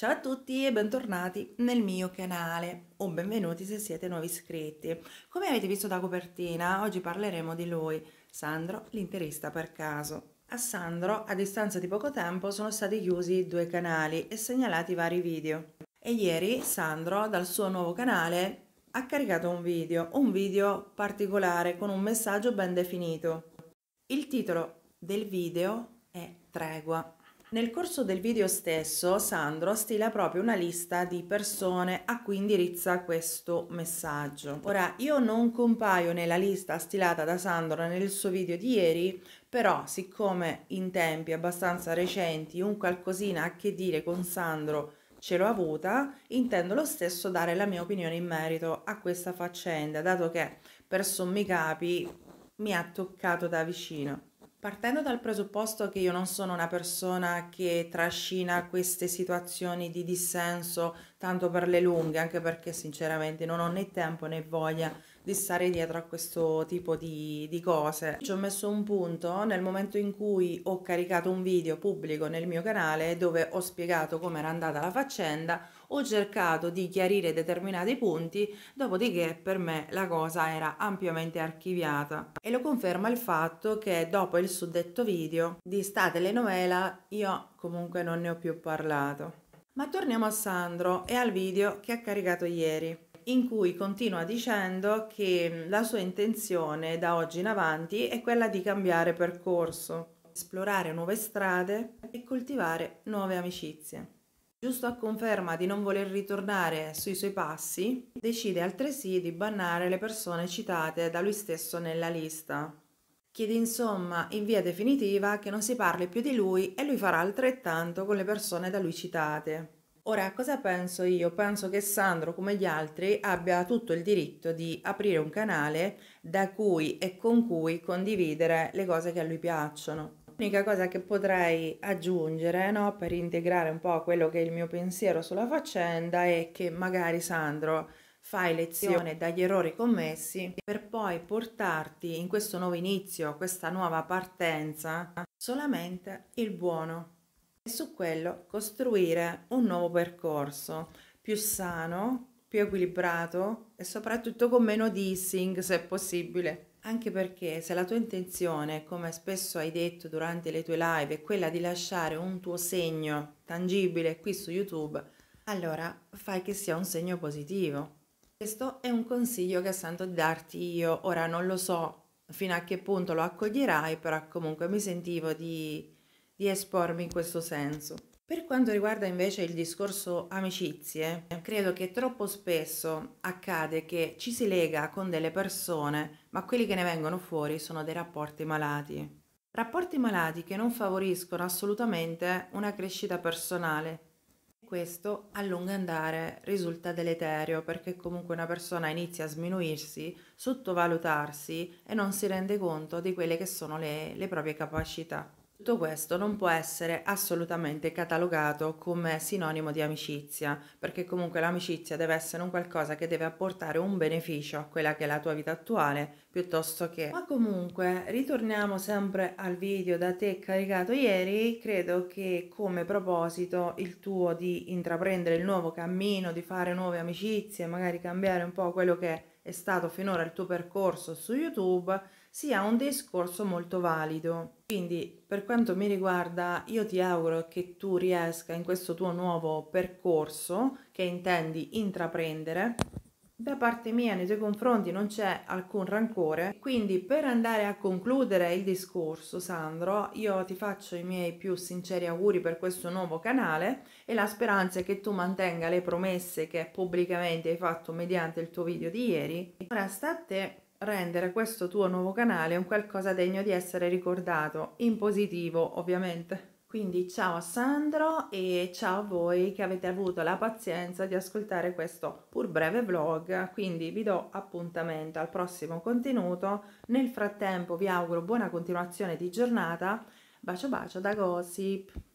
Ciao a tutti e bentornati nel mio canale o benvenuti se siete nuovi iscritti. Come avete visto da copertina, oggi parleremo di lui, Sandro, l'interista per caso. A Sandro, a distanza di poco tempo, sono stati chiusi due canali e segnalati vari video. E ieri Sandro, dal suo nuovo canale, ha caricato un video, un video particolare con un messaggio ben definito. Il titolo del video è Tregua nel corso del video stesso Sandro stila proprio una lista di persone a cui indirizza questo messaggio. Ora io non compaio nella lista stilata da Sandro nel suo video di ieri, però siccome in tempi abbastanza recenti un qualcosina a che dire con Sandro ce l'ho avuta, intendo lo stesso dare la mia opinione in merito a questa faccenda, dato che per sommi capi mi ha toccato da vicino. Partendo dal presupposto che io non sono una persona che trascina queste situazioni di dissenso tanto per le lunghe, anche perché sinceramente non ho né tempo né voglia di stare dietro a questo tipo di, di cose. Ci ho messo un punto nel momento in cui ho caricato un video pubblico nel mio canale dove ho spiegato come era andata la faccenda, ho cercato di chiarire determinati punti, dopodiché per me la cosa era ampiamente archiviata. E lo conferma il fatto che dopo il suddetto video di sta telenovela io comunque non ne ho più parlato. Ma torniamo a Sandro e al video che ha caricato ieri in cui continua dicendo che la sua intenzione da oggi in avanti è quella di cambiare percorso, esplorare nuove strade e coltivare nuove amicizie. Giusto a conferma di non voler ritornare sui suoi passi, decide altresì di bannare le persone citate da lui stesso nella lista. Chiede insomma in via definitiva che non si parli più di lui e lui farà altrettanto con le persone da lui citate. Ora, cosa penso io? Penso che Sandro, come gli altri, abbia tutto il diritto di aprire un canale da cui e con cui condividere le cose che a lui piacciono. L'unica cosa che potrei aggiungere, no, per integrare un po' quello che è il mio pensiero sulla faccenda, è che magari Sandro fai lezione dagli errori commessi per poi portarti in questo nuovo inizio, questa nuova partenza, solamente il buono su quello costruire un nuovo percorso più sano, più equilibrato e soprattutto con meno dissing se possibile. Anche perché se la tua intenzione, come spesso hai detto durante le tue live, è quella di lasciare un tuo segno tangibile qui su YouTube, allora fai che sia un segno positivo. Questo è un consiglio che sento darti io, ora non lo so fino a che punto lo accoglierai, però comunque mi sentivo di di espormi in questo senso. Per quanto riguarda invece il discorso amicizie, credo che troppo spesso accade che ci si lega con delle persone, ma quelli che ne vengono fuori sono dei rapporti malati. Rapporti malati che non favoriscono assolutamente una crescita personale. Questo a lungo andare risulta deleterio perché comunque una persona inizia a sminuirsi, sottovalutarsi e non si rende conto di quelle che sono le, le proprie capacità. Tutto questo non può essere assolutamente catalogato come sinonimo di amicizia, perché comunque l'amicizia deve essere un qualcosa che deve apportare un beneficio a quella che è la tua vita attuale, piuttosto che... Ma comunque, ritorniamo sempre al video da te caricato ieri, credo che come proposito il tuo di intraprendere il nuovo cammino, di fare nuove amicizie, magari cambiare un po' quello che è stato finora il tuo percorso su YouTube, sia un discorso molto valido quindi per quanto mi riguarda io ti auguro che tu riesca in questo tuo nuovo percorso che intendi intraprendere. Da parte mia nei tuoi confronti non c'è alcun rancore, quindi per andare a concludere il discorso Sandro io ti faccio i miei più sinceri auguri per questo nuovo canale e la speranza è che tu mantenga le promesse che pubblicamente hai fatto mediante il tuo video di ieri. Ora state rendere questo tuo nuovo canale un qualcosa degno di essere ricordato, in positivo ovviamente. Quindi ciao a Sandro e ciao a voi che avete avuto la pazienza di ascoltare questo pur breve vlog, quindi vi do appuntamento al prossimo contenuto, nel frattempo vi auguro buona continuazione di giornata, bacio bacio da Gossip!